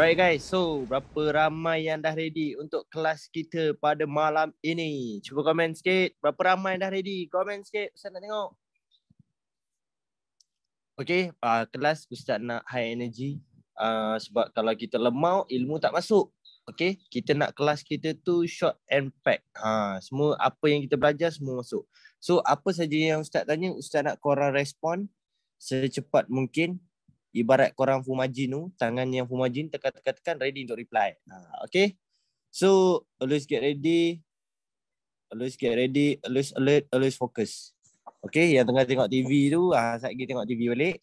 Alright guys, so berapa ramai yang dah ready untuk kelas kita pada malam ini? Cuba komen sikit. Berapa ramai yang dah ready? Komen sikit. Ustaz nak tengok. Okay, uh, kelas Ustaz nak high energy. Uh, sebab kalau kita lemau, ilmu tak masuk. Okay, kita nak kelas kita tu short and pack. Uh, semua apa yang kita belajar, semua masuk. So, apa saja yang Ustaz tanya, Ustaz nak korang respon secepat mungkin ibarat korang fumajin tu tangan yang fumajin tekan tekan ready untuk reply ha, okay so always get ready always get ready always alert always focus okay yang tengah tengok TV tu ah ha, saya pergi tengok TV balik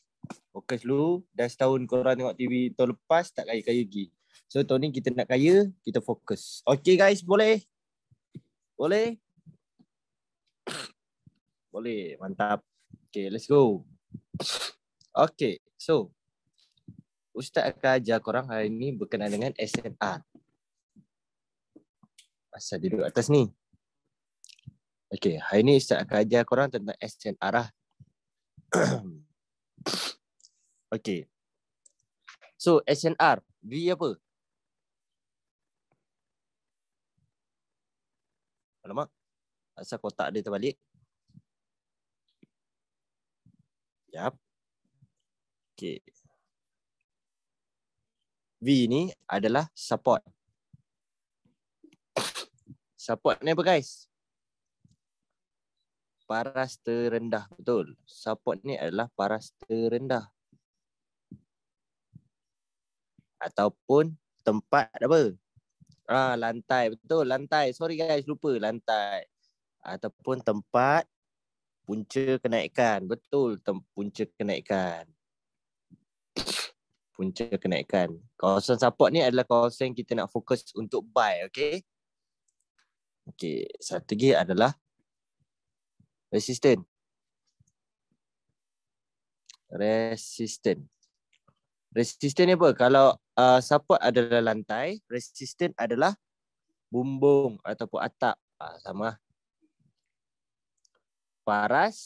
focus dulu dah setahun korang tengok TV tahun lepas tak kaya-kaya lagi so tahun ni kita nak kaya kita fokus okay guys boleh boleh boleh mantap okay let's go okay so Ustaz akan ajar korang hari ini berkenaan dengan SMA. Asal duduk atas ni. Okey, hari ini Ustaz akan ajar korang tentang SMA lah. Okey. So, SNR, V apa? Alamak, asal kotak dia terbalik. Yap. Okey. V ni adalah support. Support ni apa guys? Paras terendah betul. Support ni adalah paras terendah. Ataupun tempat apa? Ah lantai betul, lantai. Sorry guys, lupa lantai. Ataupun tempat punca kenaikan. Betul, tem punca kenaikan punca kenaikan. Kawasan support ni adalah kawasan kita nak fokus untuk buy, okay? Okay, strategi adalah resistant. Resistant. Resistant ni apa? Kalau uh, support adalah lantai, resistant adalah bumbung ataupun atap. Uh, sama. Paras.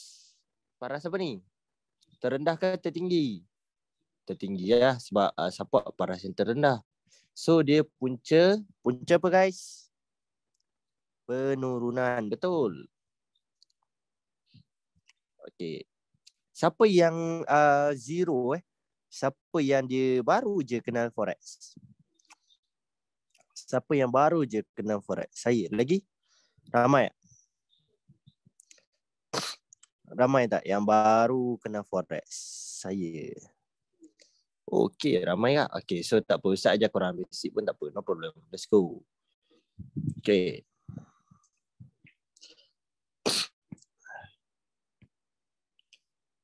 Paras apa ni? Terendah ke tertinggi? tertinggi ya sebab uh, support paras yang terendah. So dia punca, punca apa guys? Penurunan, betul. Okey. Siapa yang uh, zero eh? Siapa yang dia baru je kenal forex? Siapa yang baru je kenal forex? Saya lagi? Ramai tak? Ramai tak yang baru kenal forex? Saya. Okay, ramai lah. Okay, so tak apa. Ustaz ajar korang ambil seat pun tak apa. No problem. Let's go. Okay.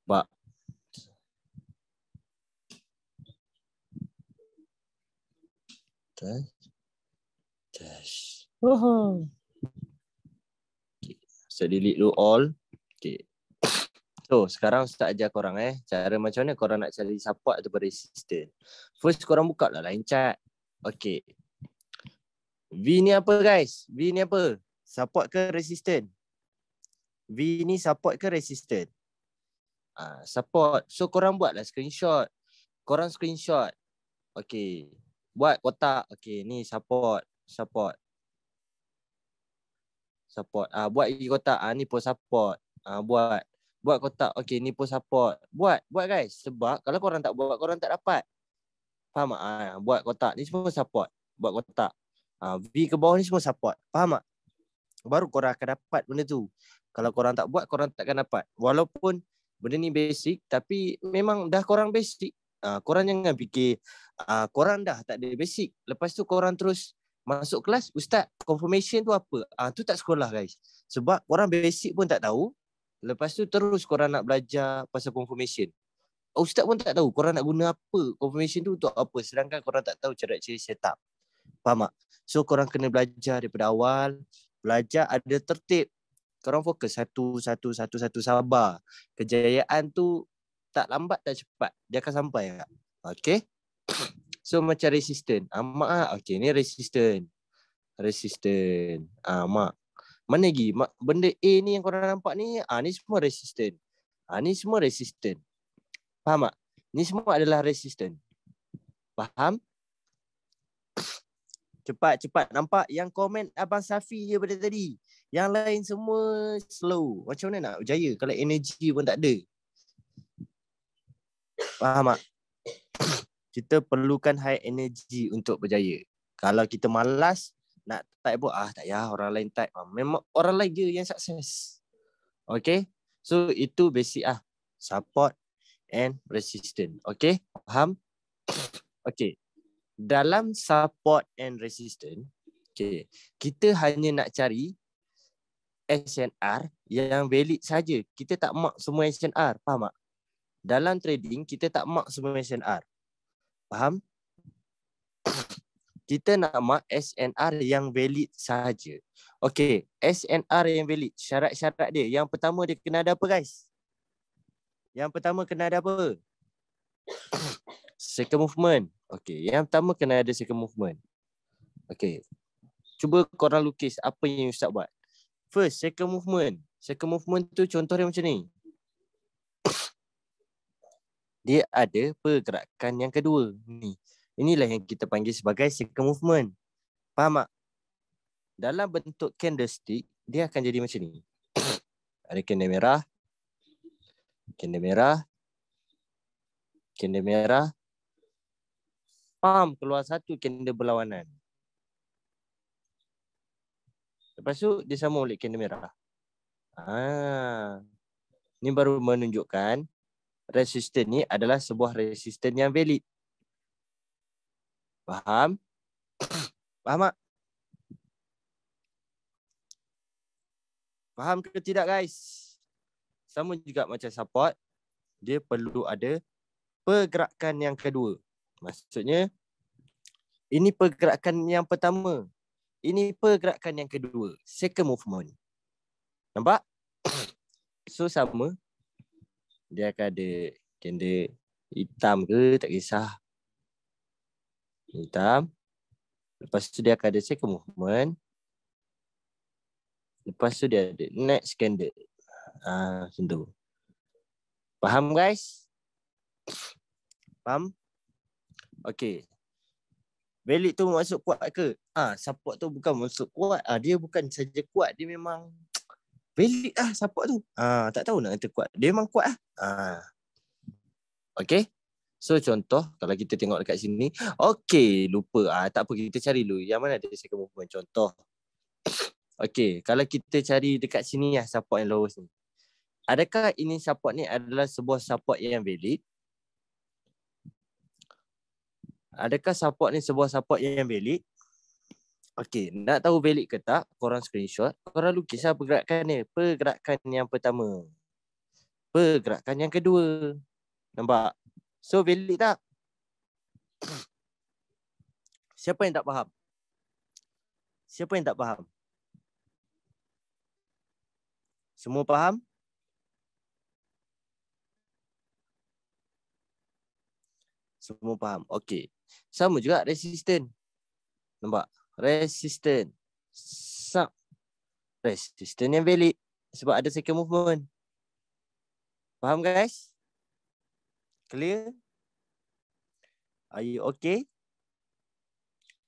Pak. Dash. Dash. Oh. Okay. Saya so, delete dulu all. Okay. So sekarang Ustaz ajar korang eh Cara macam mana korang nak cari support Atau resistant. First korang buka lah line chat Okay V ni apa guys? V ni apa? Support ke resistant? V ni support ke resistant? Uh, ah, support So korang buat lah screenshot Korang screenshot Okay Buat kotak Okay ni support Support Support Ah uh, Buat lagi kotak Ah uh, Ni pun support Ah uh, Buat buat kotak okay ni pun support buat buat guys sebab kalau korang tak buat korang tak dapat faham tak ha, buat kotak ni semua support buat kotak ha, V ke bawah ni semua support faham tak baru korang akan dapat benda tu kalau korang tak buat korang tak akan dapat walaupun benda ni basic tapi memang dah korang basic ha, korang jangan fikir ha, korang dah tak ada basic lepas tu korang terus masuk kelas ustaz confirmation tu apa ah ha, tu tak sekolah guys sebab korang basic pun tak tahu Lepas tu terus korang nak belajar pasal confirmation. Oh, ustaz pun tak tahu korang nak guna apa confirmation tu untuk apa. Sedangkan korang tak tahu cara cara setup. Faham tak? So korang kena belajar daripada awal. Belajar ada tertib. Korang fokus satu, satu, satu, satu, sabar. Kejayaan tu tak lambat tak cepat. Dia akan sampai. Okay? So macam resistant. Ah, mak, ah, okay ni resistant. Resistant. Ah, mak. Mana lagi? Benda A ni yang korang nampak ni, ah, ni semua resisten. Ah, ni semua resisten. Faham tak? Ni semua adalah resisten. Faham? Cepat-cepat nampak yang komen Abang Safi je pada tadi. Yang lain semua slow. Macam mana nak berjaya kalau energi pun tak ada? Faham tak? Kita perlukan high energy untuk berjaya. Kalau kita malas, nak type pun ah tak ya orang lain type ah, memang orang lain je yang sukses okay so itu basic ah support and resistant okay faham okay dalam support and resistant okay kita hanya nak cari SNR yang valid saja kita tak mark semua SNR faham tak dalam trading kita tak mark semua SNR faham kita nak mak SNR yang valid saja. Okey, SNR yang valid, syarat-syarat dia. Yang pertama dia kena ada apa guys? Yang pertama kena ada apa? second movement. Okey. yang pertama kena ada second movement. Okey. cuba korang lukis apa yang Ustaz buat. First, second movement. Second movement tu contoh dia macam ni. dia ada pergerakan yang kedua ni. Inilah yang kita panggil sebagai circle movement. Faham tak? Dalam bentuk candlestick, dia akan jadi macam ni. Ada candle merah. Candle merah. Candle merah. Faham? Keluar satu candle berlawanan. Lepas tu, dia sama oleh candle merah. Ah, Ini baru menunjukkan resisten ni adalah sebuah resisten yang valid. Faham? Faham tak? Faham ke tidak guys? Sama juga macam support, dia perlu ada pergerakan yang kedua. Maksudnya, ini pergerakan yang pertama. Ini pergerakan yang kedua. Second movement. Nampak? So sama. Dia akan ada kender hitam ke tak kisah hitam. Lepas tu dia akan ada second movement. Lepas tu dia ada next candle. Ah, uh, tu. Faham guys? Faham? Okay. Belik tu masuk kuat ke? Ah, support tu bukan masuk kuat. Ah, dia bukan saja kuat, dia memang belik ah support tu. Ah, tak tahu nak kata kuat. Dia memang kuat ah. Ah. Okay. So contoh kalau kita tengok dekat sini, okey, lupa ah tak apa kita cari dulu. Yang mana ada second movement contoh. Okey, kalau kita cari dekat sini ya support yang lowest ni. Adakah ini support ni adalah sebuah support yang valid? Adakah support ni sebuah support yang valid? Okey, nak tahu valid ke tak? Korang screenshot. Korang lukislah pergerakan ni. Pergerakan yang pertama. Pergerakan yang kedua. Nampak? So valid tak? Siapa yang tak faham? Siapa yang tak faham? Semua faham? Semua faham. Okey. Sama juga resisten. Nampak? Resisten. Sub. Resisten yang valid. Sebab ada second movement. Faham guys? Clear? Are you okay?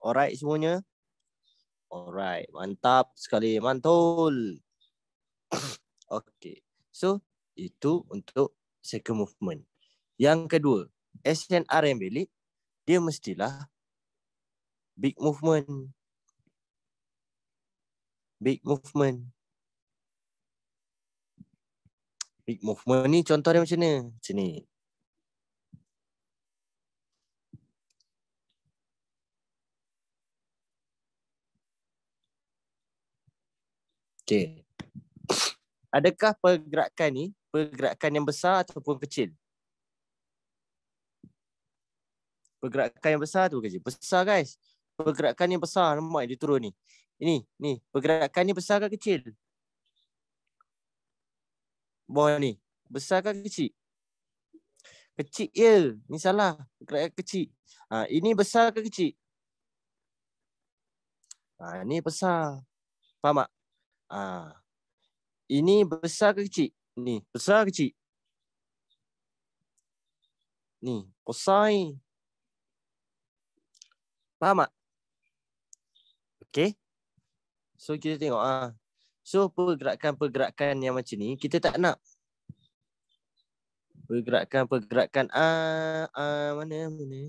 Alright semuanya? Alright, mantap sekali, mantul. okay, so itu untuk second movement. Yang kedua, SNR yang belik, dia mestilah big movement. Big movement. Big movement ni contoh dia macam ni. Macam ni. Okey. Adakah pergerakan ni pergerakan yang besar ataupun kecil? Pergerakan yang besar ataupun kecil? Besar guys. Pergerakan yang besar nampak dia turun ni. Ini, ni, pergerakan ni besar ke kecil? Bawah ni, besar ke kecil? Kecil ya. Ni salah. Pergerakan kecil. Ha, ini besar ke kecil? Ha, ini besar. Faham tak? Ha. Ini besar ke kecil? Ni, besar ke kecil? Ni, kosai ni. Faham tak? Okay. So, kita tengok. Ha. So, pergerakan-pergerakan yang macam ni, kita tak nak. Pergerakan-pergerakan Ah, ah mana, mana.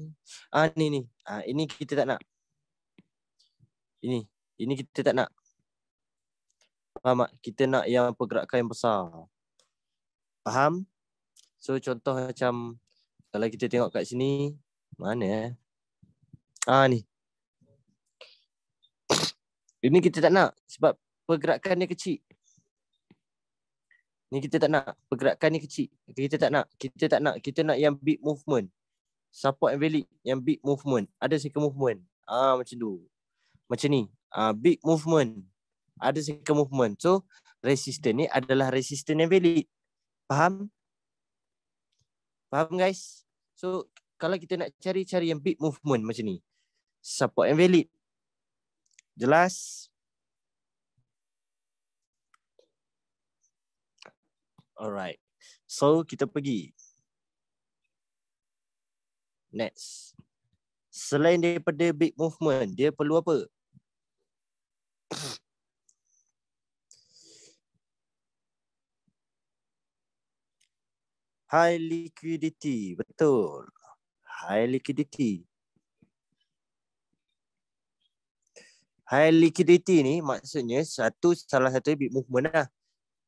Ah ni, ni. Ah ini kita tak nak. Ini, ini kita tak nak. Faham tak? Kita nak yang pergerakan yang besar. Faham? So contoh macam kalau kita tengok kat sini, mana eh? Ah ni. Ini kita tak nak sebab pergerakan dia kecil. Ni kita tak nak pergerakan ni kecil. Kita tak nak. Kita tak nak. Kita nak yang big movement. Support and valid yang big movement. Ada second movement. Ah macam tu. Macam ni. Ah big movement ada second movement. So resistor ni adalah resistor yang valid. Faham? Faham guys? So kalau kita nak cari-cari yang big movement macam ni. Support yang valid. Jelas? Alright. So kita pergi. Next. Selain daripada big movement, dia perlu apa? high liquidity betul high liquidity high liquidity ni maksudnya satu salah satu big movement lah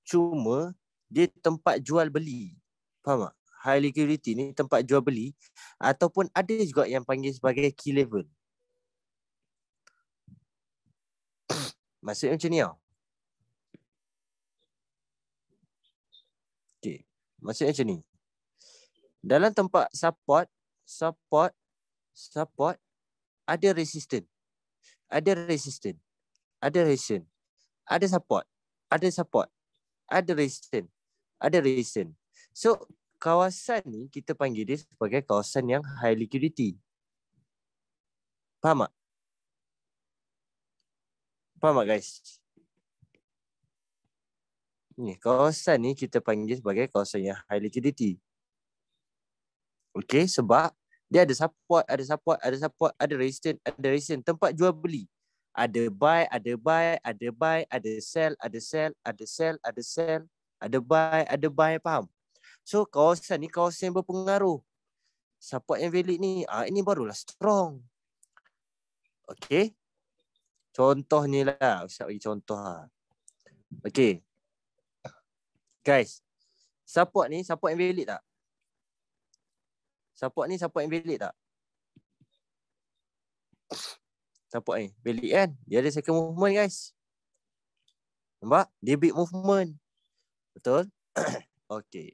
cuma dia tempat jual beli faham tak high liquidity ni tempat jual beli ataupun ada juga yang panggil sebagai key level maksudnya macam ni tau okay. maksudnya macam ni dalam tempat support, support, support, ada resistant. Ada resistant. Ada resistant. Ada support. Ada support. Ada resistant. Ada resistant. So, kawasan ni kita panggil dia sebagai kawasan yang high liquidity. Faham tak? Faham tak guys? Ni, kawasan ni kita panggil sebagai kawasan yang high liquidity. Okay, sebab dia ada support, ada support, ada support, ada resistant, ada resistant. Tempat jual beli. Ada buy, ada buy, ada buy, ada sell, ada sell, ada sell, ada sell, ada buy, ada buy. Faham? So, kawasan ni kawasan yang berpengaruh. Support yang valid ni, ah ini barulah strong. Okay. Contoh ni lah. saya bagi contoh lah. Ha. Okay. Guys. Support ni, support yang valid tak? Support ni support invalid tak? Support ni invalid kan? Dia ada second movement guys. Nampak? Dia beat movement. Betul? okay.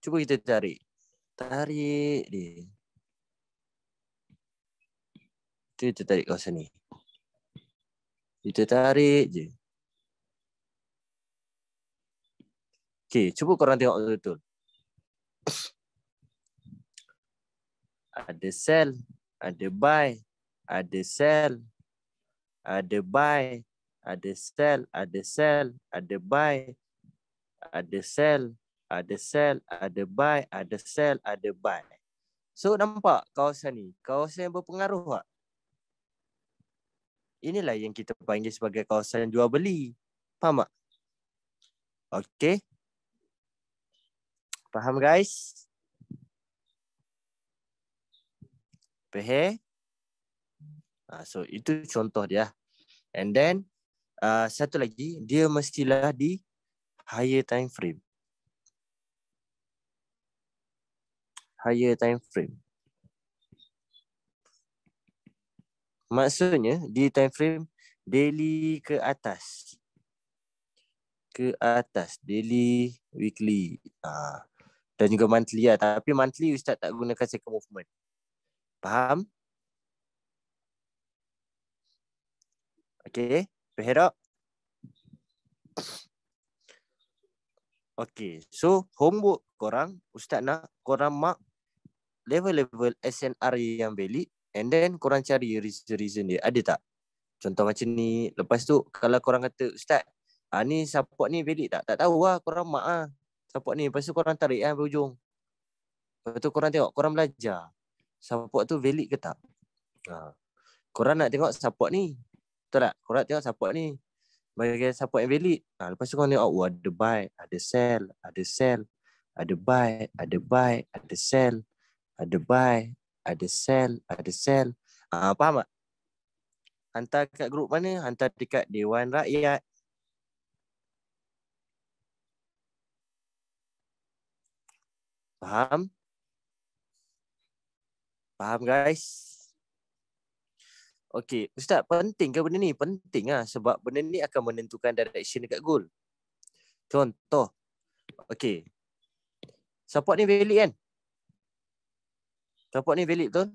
Cuba kita tarik. Tarik dia. Kita tarik kawasan ni. Kita tarik je. Okay, cuba korang tengok betul-betul. ada sell, ada buy, ada sell, ada buy, ada sell, ada sell, ada buy, ada sell, ada sell, ada buy, ada sell, ada buy. So nampak kawasan ni, kawasan yang berpengaruh tak? Inilah yang kita panggil sebagai kawasan jual beli. Faham tak? Okay. Faham guys? Peher. Uh, ah, so itu contoh dia. And then uh, satu lagi dia mestilah di higher time frame. Higher time frame. Maksudnya di time frame daily ke atas. Ke atas daily, weekly, uh, dan juga monthly lah. Tapi monthly ustaz tak gunakan second movement. Faham? Okey, Suhera. Okay, so homework korang, Ustaz nak korang mark level-level SNR yang valid and then korang cari reason-reason dia. Ada tak? Contoh macam ni. Lepas tu, kalau korang kata, Ustaz, ah, ni support ni valid tak? Tak tahu lah, korang mark lah. Support ni. Lepas tu korang tarik lah berujung. Lepas tu korang tengok, korang belajar support tu valid ke tak. Ha. Korang nak tengok support ni. Betul tak? Korang tengok support ni. Bagi support yang valid. Ha. Lepas tu korang tengok, oh, ada buy, ada sell, ada sell, ada buy, ada buy, ada sell, ada buy, ada sell, ada sell. Ha. faham tak? Hantar dekat grup mana? Hantar dekat Dewan Rakyat. Faham? Faham guys? Okey, Ustaz penting ke benda ni? Penting lah sebab benda ni akan menentukan direction dekat goal. Contoh. Okey. Support ni valid kan? Support ni valid betul?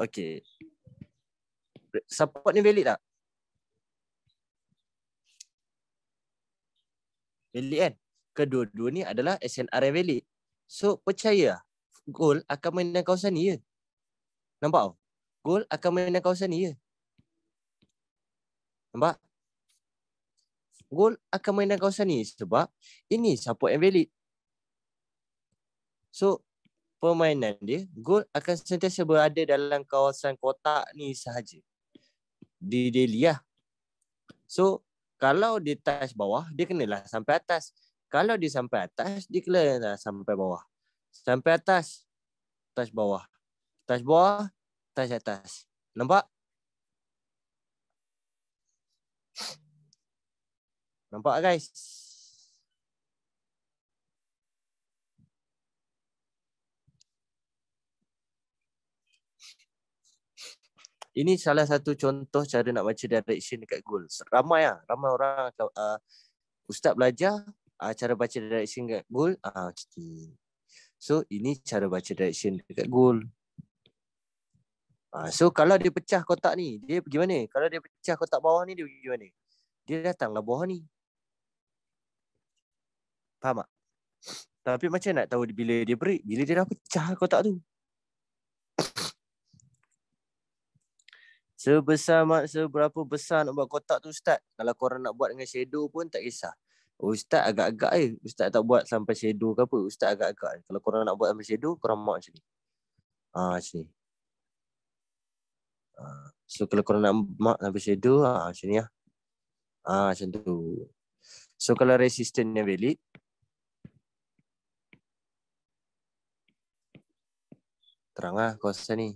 Okey. Support ni valid tak? valid kan. Kedua-dua ni adalah SNR yang valid. So percaya gol akan main dalam kawasan ni je. Ya? Nampak tak? Gol akan main dalam kawasan ni je. Ya? Nampak? Gol akan main dalam kawasan ni sebab ini support yang valid. So permainan dia, gol akan sentiasa berada dalam kawasan kotak ni sahaja. Di Delhi lah. So kalau dia touch bawah, dia kenalah sampai atas. Kalau dia sampai atas, dia kenalah sampai bawah. Sampai atas, touch bawah. Touch bawah, touch atas. Nampak? Nampak guys? ini salah satu contoh cara nak baca direction dekat goal. Ramai ah, ramai orang akan uh, ustaz belajar uh, cara baca direction dekat goal. Ah, uh, okay. So ini cara baca direction dekat goal. uh, so kalau dia pecah kotak ni, dia pergi mana? Kalau dia pecah kotak bawah ni, dia pergi mana? Dia datanglah bawah ni. Faham tak? Tapi macam nak tahu bila dia break, bila dia dah pecah kotak tu. Sebesar mak seberapa besar nak buat kotak tu ustaz. Kalau korang nak buat dengan shadow pun tak kisah. Oh, ustaz agak-agak eh, Ustaz tak buat sampai shadow ke apa. Ustaz agak-agak je. Kalau korang nak buat sampai shadow, korang mak macam Ah Ha, macam ah, So kalau korang nak mak sampai shadow, ah macam ni lah. Ah Ha. macam tu. So kalau resistance ni valid, terang lah kawasan ni.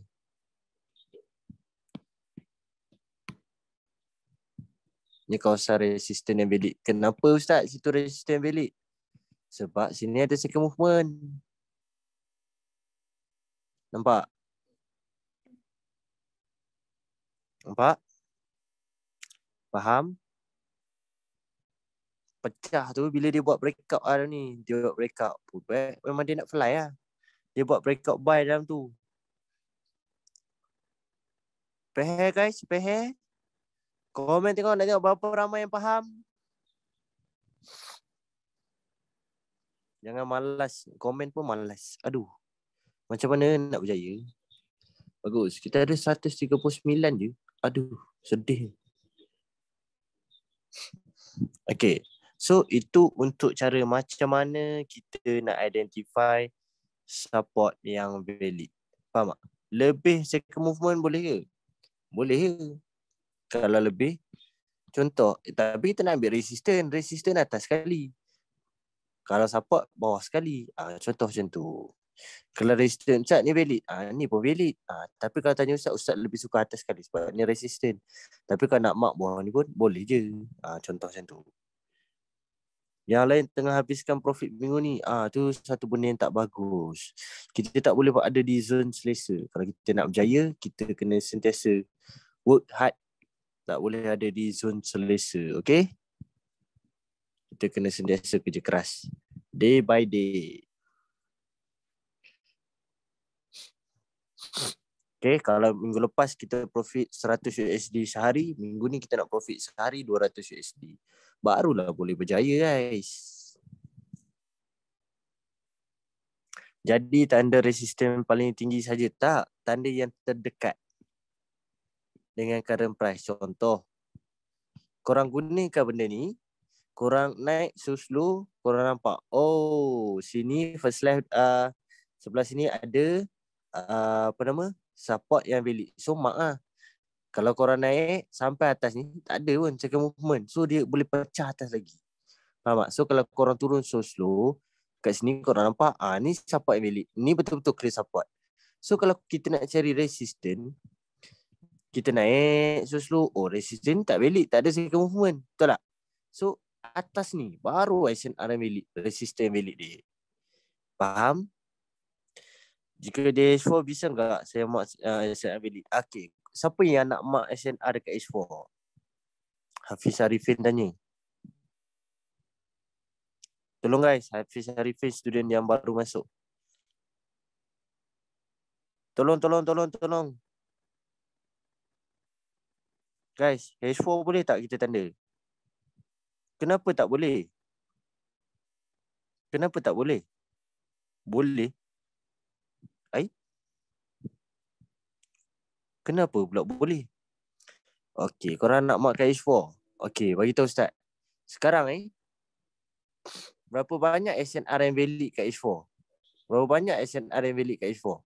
ni kawasan resisten yang valid. Kenapa Ustaz situ resisten yang valid? Sebab sini ada second movement. Nampak? Nampak? Faham? Pecah tu bila dia buat breakout lah ni. Dia buat breakout. Memang dia nak fly lah. Dia buat breakout buy dalam tu. Peher guys, peher. Komen tengok nak tengok berapa ramai yang faham. Jangan malas. Komen pun malas. Aduh. Macam mana nak berjaya? Bagus. Kita ada 139 je. Aduh. Sedih. Okay. So itu untuk cara macam mana kita nak identify support yang valid. Faham tak? Lebih second movement boleh ke? Boleh ke? kalau lebih contoh tapi kita nak ambil resistant resistant atas sekali kalau support bawah sekali ha, contoh macam tu kalau resisten, chart ni valid ah ha, ni pun valid ha, tapi kalau tanya ustaz ustaz lebih suka atas sekali sebab ni resistant tapi kalau nak mark bawah ni pun boleh je ah ha, contoh macam tu yang lain tengah habiskan profit minggu ni ah ha, tu satu benda yang tak bagus kita tak boleh ada di zone selesa kalau kita nak berjaya kita kena sentiasa work hard tak boleh ada di zon selesa, okey? Kita kena sentiasa kerja keras. Day by day. Okay, kalau minggu lepas kita profit 100 USD sehari, minggu ni kita nak profit sehari 200 USD. Barulah boleh berjaya guys. Jadi tanda resisten paling tinggi saja tak? Tanda yang terdekat dengan current price. Contoh, korang gunakan benda ni, korang naik so slow, korang nampak, oh sini first left, uh, sebelah sini ada uh, apa nama support yang valid. So mak lah. Kalau korang naik sampai atas ni, tak ada pun check movement. So dia boleh pecah atas lagi. Faham tak? So kalau korang turun so slow, kat sini korang nampak, ah ni support yang valid. Ni betul-betul clear support. So kalau kita nak cari resistance, kita naik so slow oh resistant tak valid tak ada second movement betul tak so atas ni baru action ada valid resistant valid dia faham jika dia H4 bisa enggak saya mak uh, action uh, valid okey siapa yang nak mak action R dekat H4 Hafiz Arifin tanya Tolong guys, Hafiz Arifin student yang baru masuk. Tolong, tolong, tolong, tolong. Guys, H4 boleh tak kita tanda? Kenapa tak boleh? Kenapa tak boleh? Boleh? Ai? Kenapa pula boleh? Okey, korang nak markkan H4. Okey, bagi tahu Ustaz. Sekarang ni, eh, berapa banyak SNR yang valid kat H4? Berapa banyak SNR yang valid kat H4?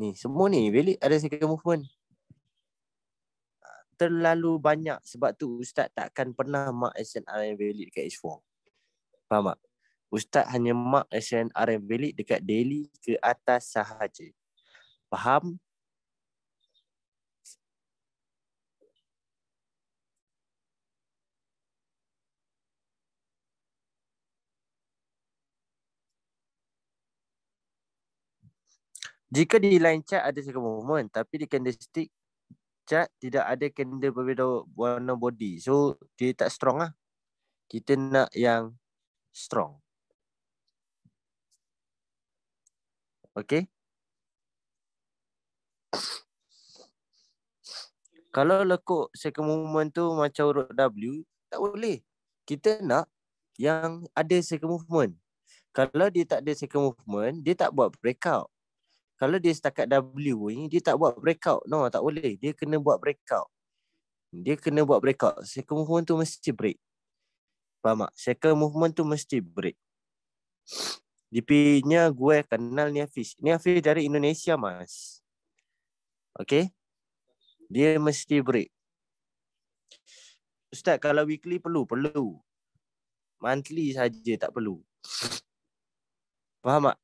Ni, semua ni valid ada second movement terlalu banyak sebab tu ustaz takkan pernah mark SNR yang valid dekat H4. Faham tak? Ustaz hanya mark SNR yang valid dekat daily ke atas sahaja. Faham? Jika di line chat ada circle moment, tapi di candlestick cat tidak ada kena berbeza warna body. So dia tak strong lah. Kita nak yang strong. Okay. Kalau lekuk second movement tu macam urut W, tak boleh. Kita nak yang ada second movement. Kalau dia tak ada second movement, dia tak buat breakout kalau dia setakat W ni dia tak buat breakout no tak boleh dia kena buat breakout dia kena buat breakout second movement tu mesti break faham tak second movement tu mesti break DP-nya gue kenal ni Hafiz. Ni Hafiz dari Indonesia, Mas. Okay. Dia mesti break. Ustaz, kalau weekly perlu? Perlu. Monthly saja tak perlu. Faham tak?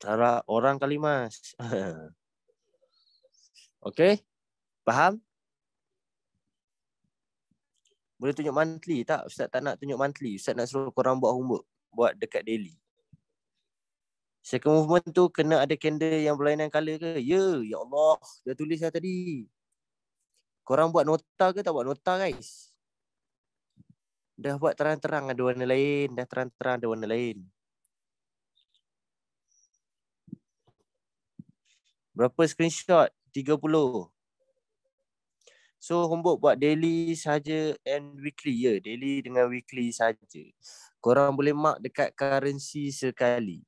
Cara orang kali mas. Okey? Faham? Boleh tunjuk monthly tak? Ustaz tak nak tunjuk monthly. Ustaz nak suruh korang buat homework. Buat dekat daily. Second movement tu kena ada candle yang berlainan colour ke? Ya. Ya Allah. Dah tulis dah tadi. Korang buat nota ke tak buat nota guys? Dah buat terang-terang ada warna lain. Dah terang-terang ada warna lain. Berapa screenshot? 30. So homework buat daily saja and weekly. Ya, yeah, daily dengan weekly saja. Korang boleh mark dekat currency sekali.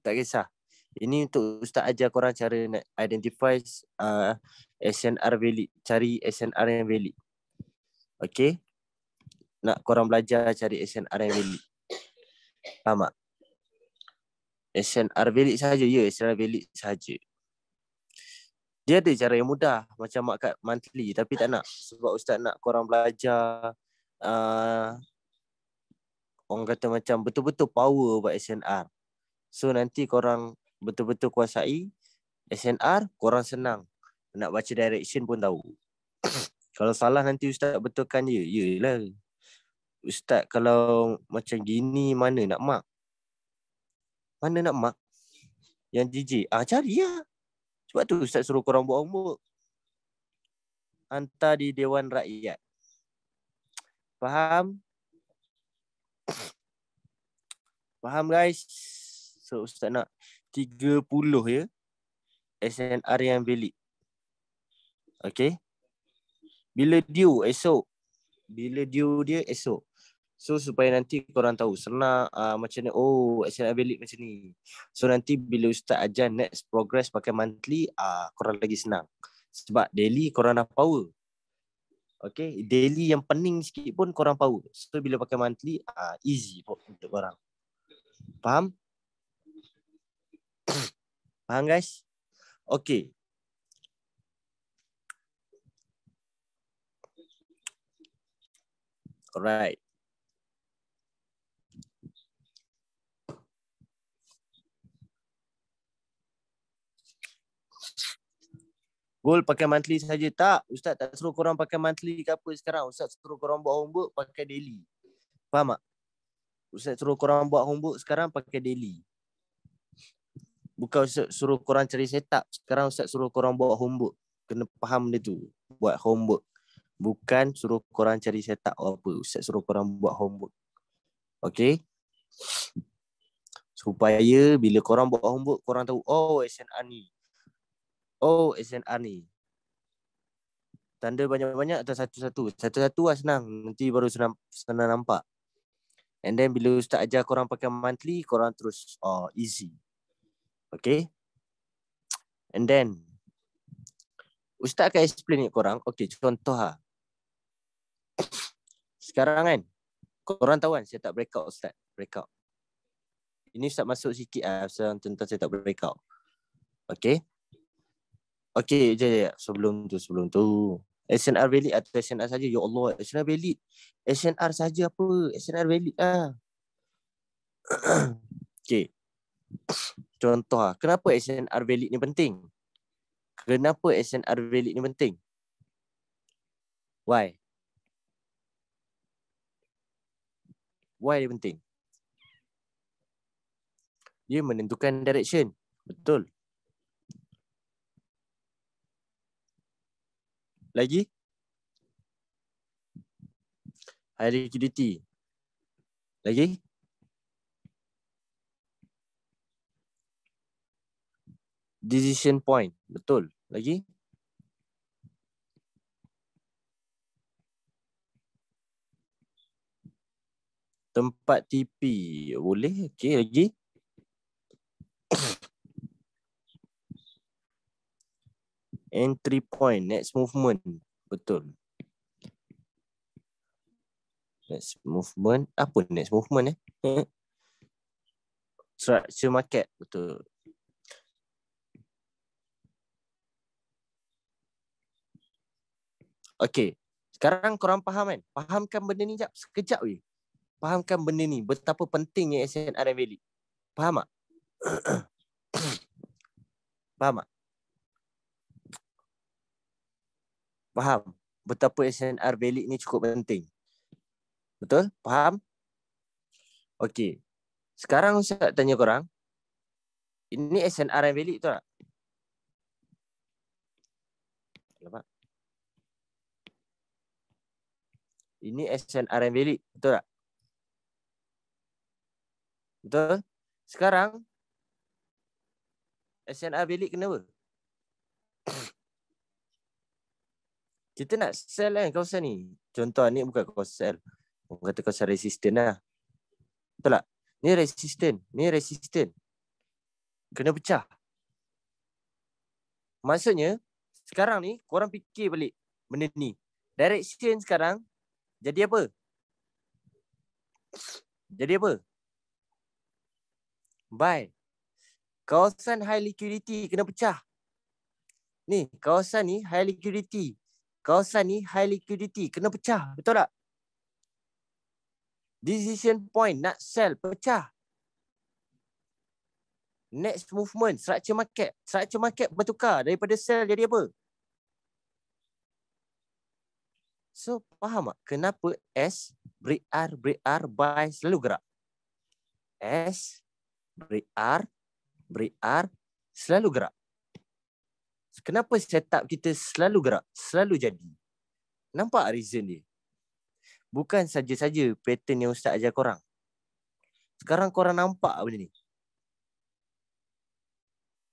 Tak kisah. Ini untuk ustaz ajar korang cara nak identify uh, SNR valid. Cari SNR yang valid. Okay. Nak korang belajar cari SNR yang valid. Faham tak? SNR valid saja. Ya, yeah, SNR valid saja dia ada cara yang mudah macam mak kat monthly tapi tak nak sebab ustaz nak korang belajar uh, orang kata macam betul-betul power buat SNR. So nanti korang betul-betul kuasai SNR, korang senang. Nak baca direction pun tahu. kalau salah nanti ustaz betulkan je. Yelah. Ustaz kalau macam gini mana nak mak? Mana nak mak? Yang jijik? Ah, cari lah. Sebab tu Ustaz suruh korang buat homework. Hantar di Dewan Rakyat. Faham? Faham guys? So Ustaz nak 30 ya. SNR yang beli. Okay. Bila due esok. Bila due dia esok. So supaya nanti korang tahu senang uh, macam ni oh action ability macam ni. So nanti bila ustaz ajar next progress pakai monthly ah uh, korang lagi senang. Sebab daily korang dah power. Okay, daily yang pening sikit pun korang power. So bila pakai monthly ah uh, easy untuk korang. Faham? Faham guys? Okay. Alright. Gold pakai monthly saja tak. Ustaz tak suruh korang pakai monthly ke apa sekarang. Ustaz suruh korang buat homework pakai daily. Faham tak? Ustaz suruh korang buat homework sekarang pakai daily. Bukan Ustaz suruh korang cari setup. Sekarang Ustaz suruh korang buat homework. Kena faham dia tu. Buat homework. Bukan suruh korang cari setup apa. Ustaz suruh korang buat homework. Okay. Supaya bila korang buat homework, korang tahu, oh, SNR ni. Oh, as in Ani. Tanda banyak-banyak atau satu-satu. Satu-satu lah senang. Nanti baru senang, senang nampak. And then bila ustaz ajar korang pakai monthly, korang terus oh, easy. Okay. And then, ustaz akan explain ni korang. Okay, contoh lah. Sekarang kan, korang tahu kan saya tak breakout ustaz. Breakout. Ini ustaz masuk sikit lah. Tentang saya tak breakout. Okay. Okay, jap, jap. Sebelum tu, sebelum tu. SNR valid atau SNR saja? Ya Allah, SNR valid. SNR saja apa? SNR valid ah okey Contoh ah Kenapa SNR valid ni penting? Kenapa SNR valid ni penting? Why? Why dia penting? Dia menentukan direction. Betul. lagi high liquidity lagi decision point betul lagi tempat TP boleh Okay, lagi entry point next movement betul next movement apa next movement eh hmm? structure market betul Okay. Sekarang korang faham kan? Fahamkan benda ni jap. Sekejap weh. Fahamkan benda ni. Betapa pentingnya SNR and Valley. Faham tak? faham tak? faham betapa SNR valid ni cukup penting. Betul? Faham? Okey. Sekarang saya nak tanya korang, ini SNR yang valid tu tak? Nampak? Ini SNR yang valid, betul tak? Betul? Sekarang, SNR valid kenapa? apa? kita nak sell kan kawasan ni. Contoh ni bukan kau sell. Orang kata kau sell resistant lah. Betul tak? Ni resistant. Ni resistant. Kena pecah. Maksudnya, sekarang ni korang fikir balik benda ni. Direction sekarang jadi apa? Jadi apa? Buy. Kawasan high liquidity kena pecah. Ni, kawasan ni high liquidity kawasan ni high liquidity kena pecah betul tak decision point nak sell pecah next movement structure market structure market bertukar daripada sell jadi apa so faham tak kenapa S break R break R buy selalu gerak S break R break R selalu gerak Kenapa setup kita selalu gerak, selalu jadi? Nampak reason dia? Bukan saja-saja pattern yang ustaz ajar korang. Sekarang korang nampak benda ni.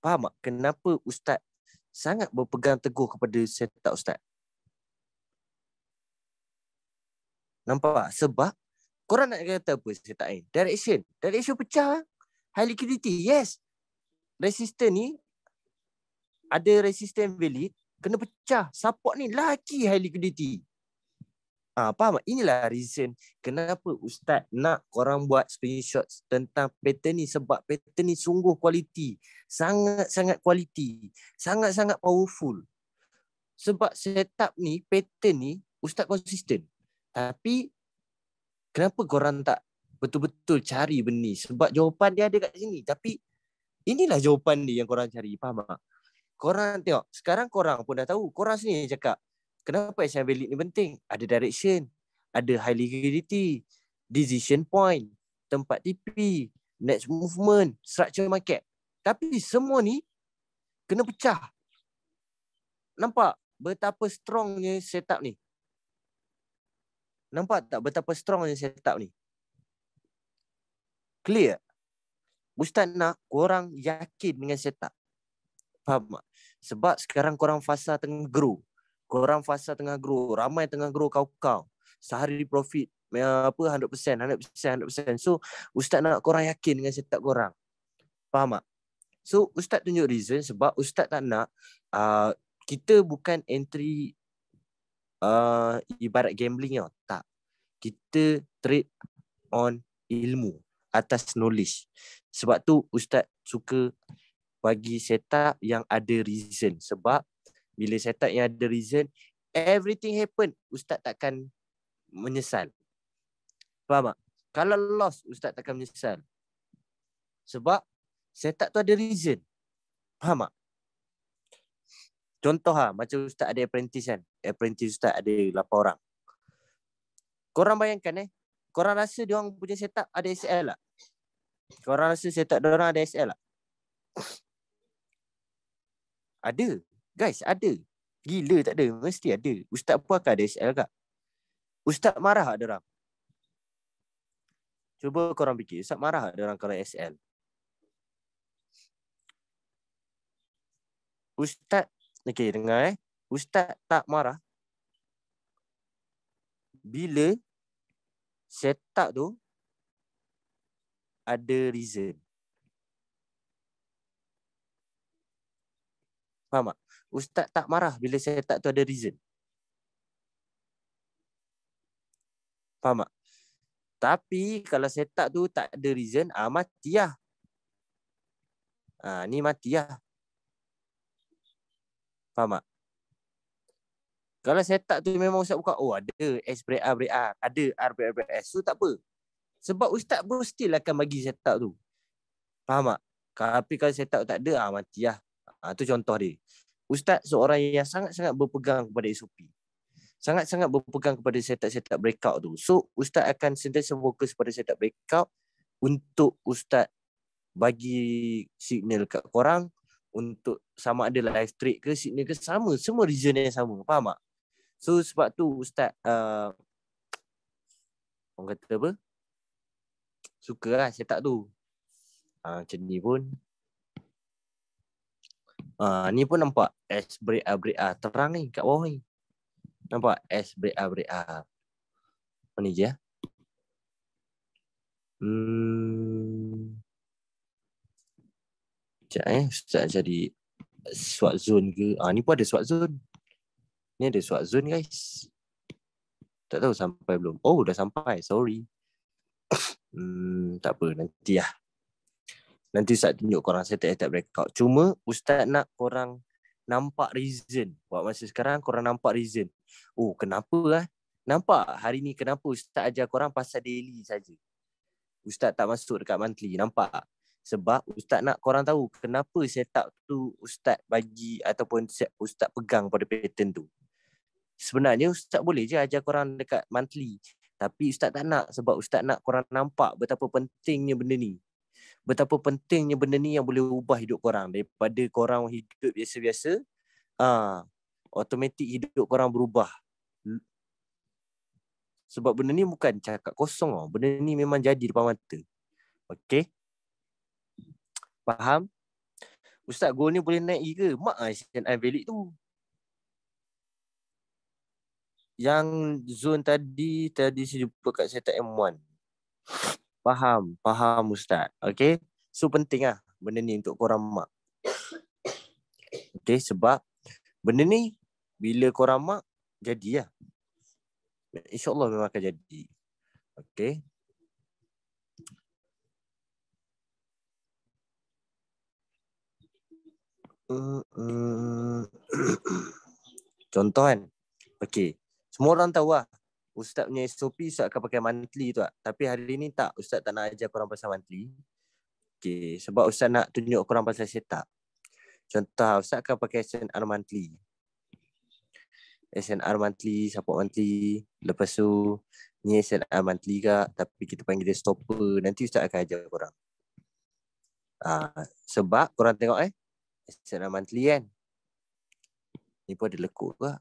Faham tak? Kenapa ustaz sangat berpegang teguh kepada setup ustaz? Nampak tak? Sebab korang nak kata apa setup ni? Direction. Direction pecah. Ah. High liquidity. Yes. Resistor ni ada resisten valid, kena pecah. Support ni lagi high liquidity. Ah, ha, faham tak? Inilah reason kenapa Ustaz nak korang buat screenshot tentang pattern ni sebab pattern ni sungguh kualiti. Sangat-sangat kualiti. Sangat-sangat powerful. Sebab setup ni, pattern ni Ustaz konsisten. Tapi kenapa korang tak betul-betul cari benih? Sebab jawapan dia ada kat sini. Tapi inilah jawapan dia yang korang cari. Faham tak? korang tengok sekarang korang pun dah tahu korang sendiri yang cakap kenapa HMV lead ni penting ada direction ada high legality decision point tempat TP next movement structure market tapi semua ni kena pecah nampak betapa strongnya setup ni nampak tak betapa strongnya setup ni clear Ustaz nak korang yakin dengan setup. Faham tak? Sebab sekarang korang fasa tengah grow. Korang fasa tengah grow. Ramai tengah grow kau-kau. Sehari profit ya, apa 100%, 100%, 100%. So, Ustaz nak korang yakin dengan setup korang. Faham tak? So, Ustaz tunjuk reason sebab Ustaz tak nak uh, kita bukan entry uh, ibarat gambling tau. Tak. Kita trade on ilmu atas knowledge. Sebab tu Ustaz suka bagi set yang ada reason sebab bila set yang ada reason everything happen ustaz takkan menyesal faham tak kalau loss, ustaz takkan menyesal sebab set tu ada reason faham tak contoh ha, macam ustaz ada apprentice kan apprentice ustaz ada 8 orang korang bayangkan eh korang rasa dia orang punya set ada SL tak korang rasa set up dia orang ada SL tak ada. Guys, ada. Gila tak ada. Mesti ada. Ustaz pun akan ada SL kak. Ustaz marah ada orang. Cuba korang fikir. Ustaz marah ada orang kalau SL. Ustaz. Okay, dengar eh. Ustaz tak marah. Bila setup tu ada reason. Faham tak? Ustaz tak marah bila saya tak tu ada reason. Faham tak? Tapi kalau saya tak tu tak ada reason, ah, mati lah. Ah, ni mati lah. Faham tak? Kalau saya tak tu memang Ustaz buka, oh ada S break A break A. Ada R break A break S. So tak apa. Sebab Ustaz pun still akan bagi saya tak tu. Faham tak? Tapi kalau saya tak tak ada, ah, mati lah. Ha, ah, itu contoh dia. Ustaz seorang yang sangat-sangat berpegang kepada SOP. Sangat-sangat berpegang kepada setak setak breakout tu. So, Ustaz akan sentiasa fokus pada setak breakout untuk Ustaz bagi signal kat korang untuk sama ada live trade ke signal ke sama. Semua region yang sama. Faham tak? So, sebab tu Ustaz uh, orang kata apa? Suka lah setup tu. Uh, macam ni pun. Ha, ni pun nampak S break A break A terang ni kat bawah ni. Nampak S break A break A. Apa ni je? Ya? Hmm. Sekejap eh. Sekejap jadi swap zone ke. Ha, ni pun ada swap zone. Ni ada swap zone guys. Tak tahu sampai belum. Oh dah sampai. Sorry. hmm, tak apa nanti lah. Ya. Nanti Ustaz tunjuk korang saya tak breakout. Cuma Ustaz nak korang nampak reason. Buat masa sekarang korang nampak reason. Oh kenapa lah? Nampak hari ni kenapa Ustaz ajar korang pasal daily saja. Ustaz tak masuk dekat monthly. Nampak? Sebab Ustaz nak korang tahu kenapa setup tu Ustaz bagi ataupun Ustaz pegang pada pattern tu. Sebenarnya Ustaz boleh je ajar korang dekat monthly. Tapi Ustaz tak nak sebab Ustaz nak korang nampak betapa pentingnya benda ni betapa pentingnya benda ni yang boleh ubah hidup korang daripada korang hidup biasa-biasa ah uh, automatik hidup korang berubah sebab benda ni bukan cakap kosong oh. benda ni memang jadi depan mata okey faham ustaz goal ni boleh naik ke mak ah sian valid tu yang zone tadi tadi saya jumpa kat setan M1 Faham, faham Ustaz. Okay. So penting lah benda ni untuk korang mak. Okay, sebab benda ni bila korang mak, jadi lah. InsyaAllah memang akan jadi. Okay. Contoh kan. Okay. Semua orang tahu lah Ustaz punya SOP Ustaz akan pakai monthly tu tak. Tapi hari ni tak Ustaz tak nak ajar korang pasal monthly okay. Sebab Ustaz nak tunjuk korang pasal setup Contoh ah, Ustaz akan pakai SNR monthly SNR monthly, support monthly Lepas tu ni SNR monthly ke Tapi kita panggil dia stopper Nanti Ustaz akan ajar korang uh, Sebab korang tengok eh SNR monthly kan Ni pun ada lekuk tak?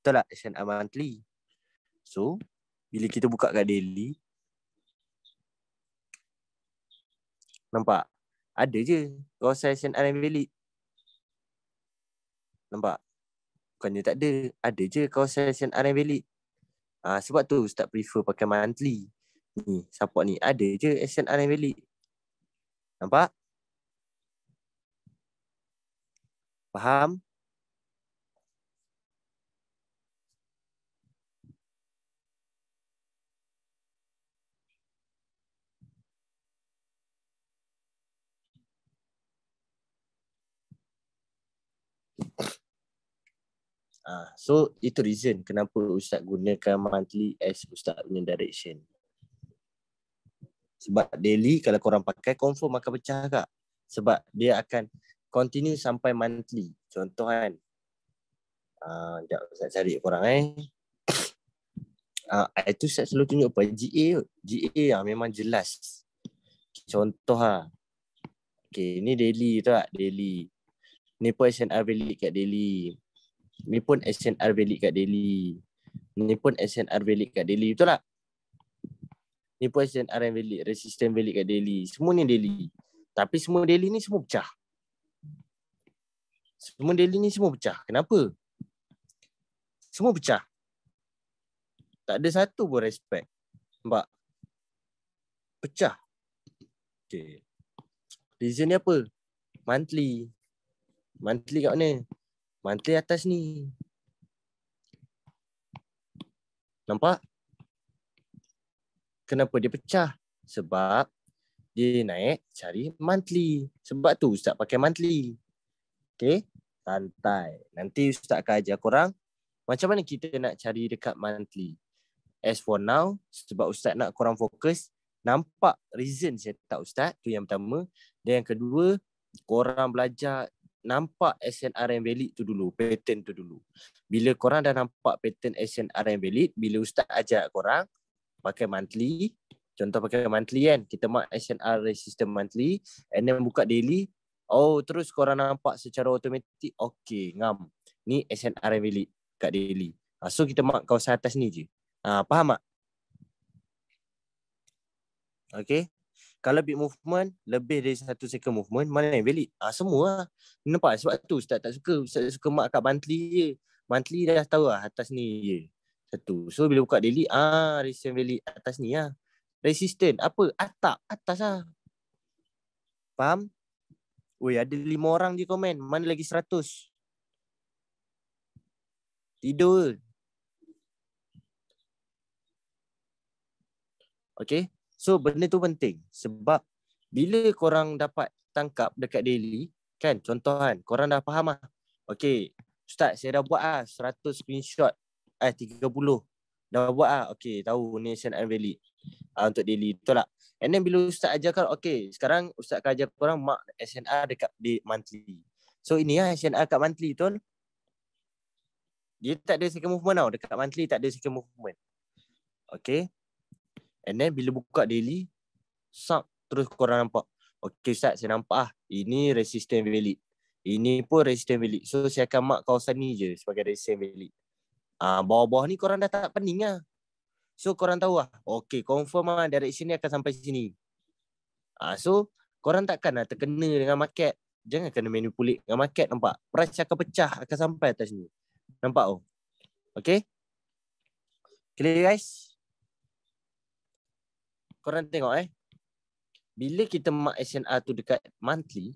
Betul tak? Action a monthly. So, bila kita buka kat daily, nampak? Ada je. Rosa action a valid. Nampak? Bukannya tak ada. Ada je kawasan action RM Ah Ha, sebab tu Ustaz prefer pakai monthly. Ni, support ni. Ada je action RM valid. Nampak? Faham? Uh, so itu reason kenapa Ustaz gunakan monthly as Ustaz punya direction. Sebab daily kalau korang pakai confirm akan pecah kak. Sebab dia akan continue sampai monthly. Contoh kan. Sekejap ha, uh, Ustaz cari korang eh. Uh, itu saya selalu tunjuk apa? GA. GA yang memang jelas. Contoh lah. Okay, ni daily tak? Daily. Ni pun SNR valid kat daily ni pun SNR V kat Delhi. Ni pun SNR V kat Delhi. Betul tak? Ni pun SNR yang League, Resistance V kat Delhi. Semua ni Delhi. Tapi semua Delhi ni semua pecah. Semua Delhi ni semua pecah. Kenapa? Semua pecah. Tak ada satu pun respect. Nampak? Pecah. Okay. Reason ni apa? Monthly. Monthly kat mana? Mantai atas ni. Nampak? Kenapa dia pecah? Sebab dia naik cari monthly. Sebab tu Ustaz pakai monthly. Okay? Santai. Nanti Ustaz akan ajar korang macam mana kita nak cari dekat monthly. As for now, sebab Ustaz nak korang fokus, nampak reason saya tak Ustaz. tu yang pertama. Dan yang kedua, korang belajar nampak SNR yang valid tu dulu, pattern tu dulu. Bila korang dah nampak pattern SNR yang valid, bila ustaz ajak korang pakai monthly, contoh pakai monthly kan, kita mark SNR system monthly and then buka daily, oh terus korang nampak secara automatik, okay, ngam. Ni SNR yang valid kat daily. Ha, so kita mark kawasan atas ni je. Ha, faham tak? Okay kalau beat movement lebih dari satu second movement mana yang valid ah semua lah. nampak sebab tu ustaz tak suka ustaz suka mak kat monthly je monthly dah tahu lah atas ni ye satu so bila buka daily ah resistance valid atas ni lah resistant apa atap atas lah faham Oi, ada lima orang je komen. Mana lagi seratus? Tidur. Okay. So benda tu penting sebab bila korang dapat tangkap dekat daily, kan contoh kan, korang dah faham lah. Okay, Ustaz saya dah buat lah 100 screenshot, eh 30. Dah buat lah, okay tahu nation and valid uh, ah, untuk daily, betul tak? And then bila Ustaz ajarkan, okay sekarang Ustaz akan ajar korang mark SNR dekat di monthly. So ini lah SNR dekat monthly, tu, Dia tak ada second movement tau, dekat monthly tak ada second movement. Okay, And then bila buka daily, sub terus korang nampak. Okay Ustaz, saya nampak ah. Ini resistant valid. Ini pun resistant valid. So saya akan mark kawasan ni je sebagai resistant valid. Ah uh, bawah-bawah ni korang dah tak pening lah. So korang tahu lah. Okay, confirm lah direction ni akan sampai sini. Ah uh, so korang takkan lah terkena dengan market. Jangan kena manipulate dengan market nampak. Price akan pecah akan sampai atas ni. Nampak tu? Oh? Okay? Clear guys? korang tengok eh. Bila kita mark SNR tu dekat monthly,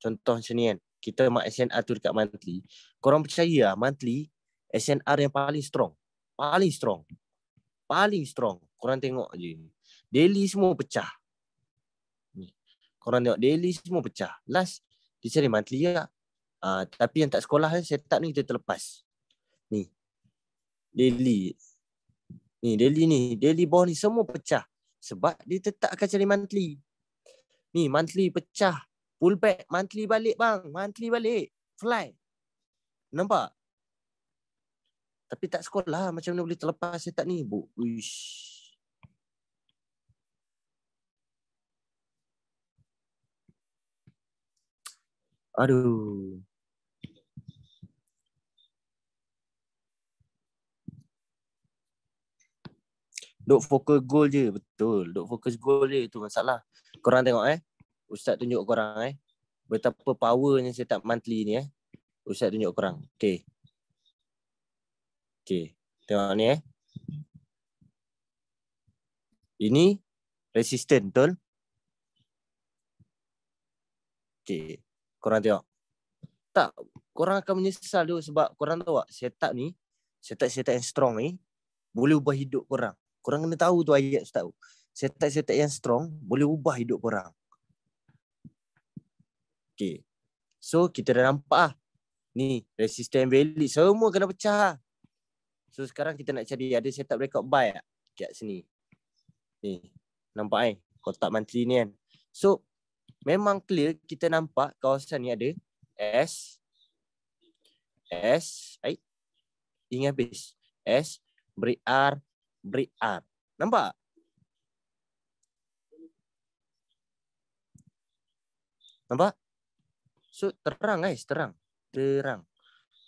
contoh macam ni kan, kita mark SNR tu dekat monthly, korang percaya lah monthly, SNR yang paling strong. Paling strong. Paling strong. Korang tengok je. Daily semua pecah. ni Korang tengok daily semua pecah. Last, dia cari monthly lah. Uh, tapi yang tak sekolah, eh, setup ni kita terlepas. Ni. Daily. Ni daily ni, daily bond ni semua pecah sebab dia tetap akan cari monthly. Ni monthly pecah, pullback monthly balik bang, monthly balik, fly. Nampak? Tapi tak sekolah macam mana boleh terlepas saya ni, bu. Uish. Aduh. Duk fokus goal je Betul Duk fokus goal je Itu masalah Korang tengok eh Ustaz tunjuk korang eh Betapa powernya setup monthly ni eh Ustaz tunjuk korang Okay Okay Tengok ni eh Ini Resistant betul Okay Korang tengok Tak Korang akan menyesal tu sebab korang tahu tak setup ni Setup-setup yang strong ni Boleh ubah hidup korang Korang kena tahu tu ayat ustaz tu. Setiap-setiap yang strong boleh ubah hidup korang. Okay. So kita dah nampak lah. Ni resisten valid. Semua kena pecah lah. So sekarang kita nak cari ada setup record buy tak? Ah, kat sini. Ni. Nampak eh? Kotak monthly ni kan. So memang clear kita nampak kawasan ni ada S S eh? Ingat habis. S break R break up. Nampak? Nampak? So terang guys, terang. Terang.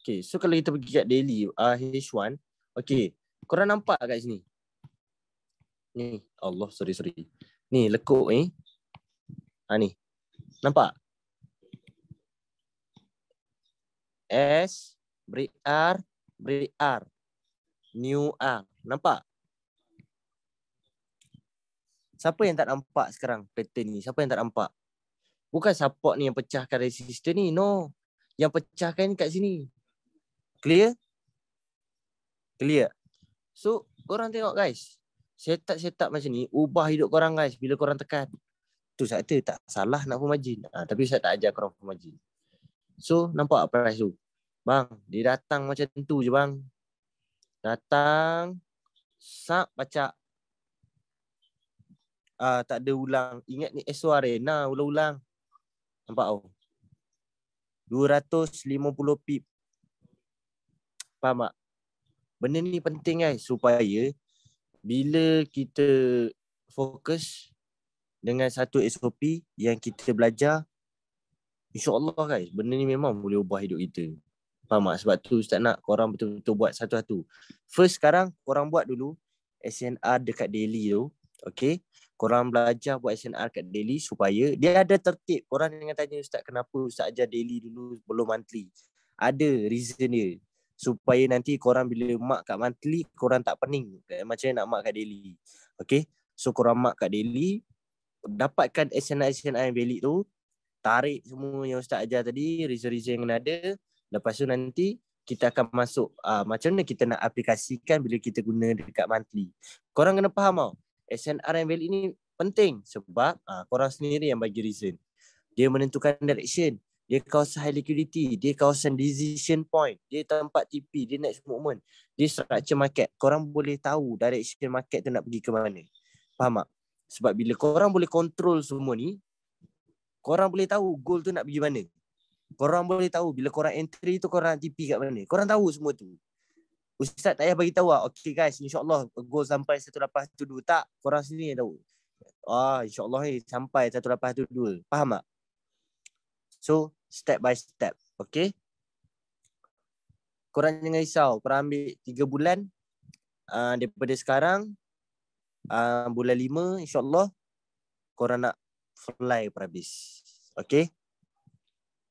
Okay, so kalau kita pergi kat daily uh, H1. Okay, korang nampak kat sini? Ni, Allah, sorry, sorry. Ni, lekuk ni. Eh. Ha, ni. Nampak? S, break R, break R. New R. Nampak? Siapa yang tak nampak sekarang pattern ni? Siapa yang tak nampak? Bukan support ni yang pecahkan resistor ni. No. Yang pecahkan ni kat sini. Clear? Clear? So, korang tengok guys. Setup-setup macam ni, ubah hidup korang guys bila korang tekan. Tu saya kata tak salah nak pemajin. Ha, tapi saya tak ajar korang pemajin. So, nampak apa price tu? Bang, dia datang macam tu je bang. Datang, sap, pacak uh, tak ada ulang. Ingat ni SO Arena ulang-ulang. Nampak tau. 250 pip. Faham tak? Benda ni penting guys supaya bila kita fokus dengan satu SOP yang kita belajar InsyaAllah guys, benda ni memang boleh ubah hidup kita Faham tak? Sebab tu Ustaz nak korang betul-betul buat satu-satu First sekarang korang buat dulu SNR dekat daily tu Okay korang belajar buat SNR kat daily supaya dia ada tertib. Korang jangan tanya ustaz kenapa ustaz ajar daily dulu belum monthly. Ada reason dia. Supaya nanti korang bila mak kat monthly, korang tak pening. Macam nak mak kat daily. Okay. So korang mark kat daily. Dapatkan SNR-SNR yang valid tu. Tarik semua yang ustaz ajar tadi. Reason-reason yang ada. Lepas tu nanti kita akan masuk uh, macam mana kita nak aplikasikan bila kita guna dekat monthly. Korang kena faham tau. SNR and Valley ni penting sebab uh, korang sendiri yang bagi reason. Dia menentukan direction. Dia kawasan high liquidity. Dia kawasan decision point. Dia tempat TP. Dia next movement. Dia structure market. Korang boleh tahu direction market tu nak pergi ke mana. Faham tak? Sebab bila korang boleh control semua ni, korang boleh tahu goal tu nak pergi mana. Korang boleh tahu bila korang entry tu korang TP kat mana. Korang tahu semua tu. Ustaz tak payah bagi tahu ah. Okey guys, insyaallah goal sampai 182 tak? Korang sini yang tahu. Ah, insyaallah ni sampai 182. Faham tak? So, step by step. okay? Korang jangan risau. Korang ambil 3 bulan uh, daripada sekarang uh, bulan 5 insyaallah korang nak fly perhabis. okay?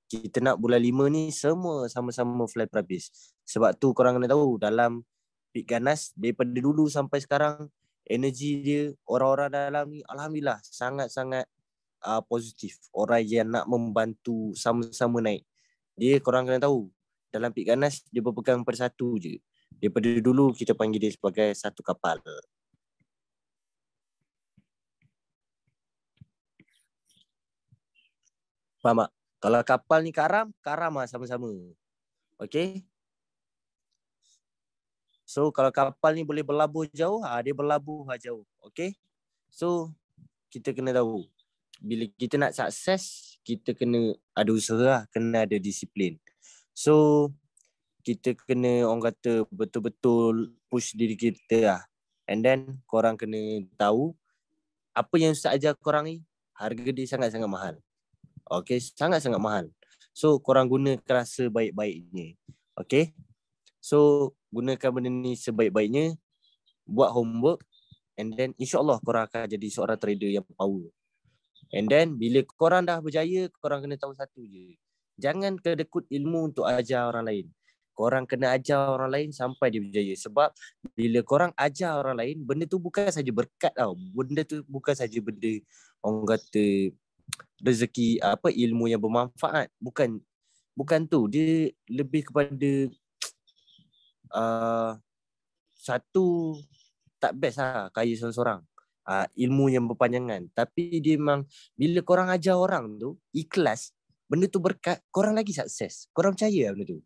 Kita nak bulan 5 ni semua sama-sama fly perhabis. Sebab tu korang kena tahu dalam Pit Ganas daripada dulu sampai sekarang energi dia orang-orang dalam ni alhamdulillah sangat-sangat uh, positif. Orang yang nak membantu sama-sama naik. Dia korang kena tahu dalam Pit Ganas dia berpegang pada satu je. Daripada dulu kita panggil dia sebagai satu kapal. Faham tak? Kalau kapal ni karam, karam lah sama-sama. Okay? So kalau kapal ni boleh berlabuh jauh, ha, dia berlabuh lah ha, jauh. Okay? So kita kena tahu. Bila kita nak sukses, kita kena ada usaha, lah, kena ada disiplin. So kita kena orang kata betul-betul push diri kita lah. And then korang kena tahu apa yang Ustaz ajar korang ni, harga dia sangat-sangat mahal. Okay, sangat-sangat mahal. So korang guna kerasa baik-baiknya. Okay. So gunakan benda ni sebaik-baiknya buat homework and then insyaallah korang akan jadi seorang trader yang power and then bila korang dah berjaya korang kena tahu satu je jangan kedekut ilmu untuk ajar orang lain korang kena ajar orang lain sampai dia berjaya sebab bila korang ajar orang lain benda tu bukan saja berkat tau benda tu bukan saja benda orang kata rezeki apa ilmu yang bermanfaat bukan bukan tu dia lebih kepada uh, satu tak best lah kaya seorang-seorang. Uh, ilmu yang berpanjangan. Tapi dia memang bila korang ajar orang tu, ikhlas, benda tu berkat, korang lagi sukses. Korang percaya lah benda tu.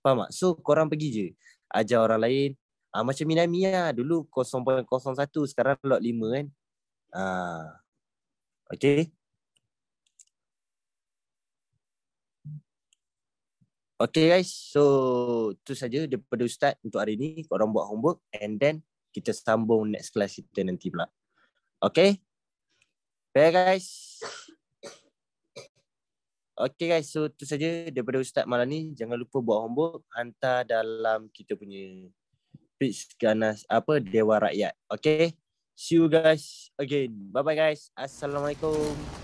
Faham tak? So korang pergi je. Ajar orang lain. Uh, macam Minami lah. Dulu 0.01 sekarang lot 5 kan. Uh, okay. Okay guys, so tu saja daripada Ustaz untuk hari ini. Korang buat homework and then kita sambung next class kita nanti pula. Okay? Bye guys. Okay guys, so tu saja daripada Ustaz malam ni. Jangan lupa buat homework. Hantar dalam kita punya pitch ganas apa Dewa Rakyat. Okay? See you guys again. Bye-bye guys. Assalamualaikum.